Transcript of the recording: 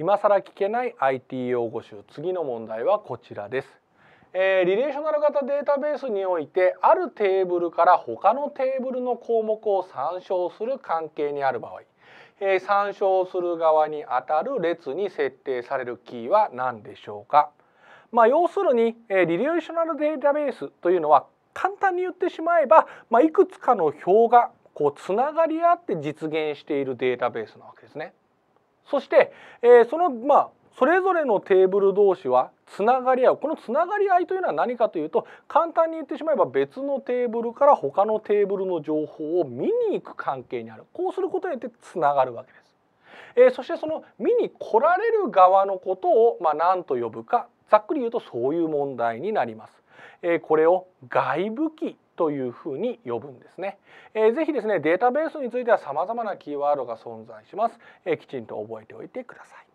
今更聞けない IT 用語集次の問題はこちらです、えー、リレーショナル型データベースにおいてあるテーブルから他のテーブルの項目を参照する関係にある場合、えー、参照する側にあたる列に設定されるキーは何でしょうかまあ、要するに、えー、リレーショナルデータベースというのは簡単に言ってしまえば、まあ、いくつかの表がこうつながり合って実現しているデータベースなわけですね。そして、えー、そのまあそれぞれのテーブル同士はつながり合うこのつながり合いというのは何かというと簡単に言ってしまえば別のテーブルから他のテーブルの情報を見に行く関係にあるこうすることによってつながるわけです。えー、そしてその見に来られる側のことを、まあ、何と呼ぶかざっくり言うとそういう問題になります。えー、これを外部機というふうに呼ぶんですね。えー、ぜひですねデータベースについては様々なキーワードが存在します。えー、きちんと覚えておいてください。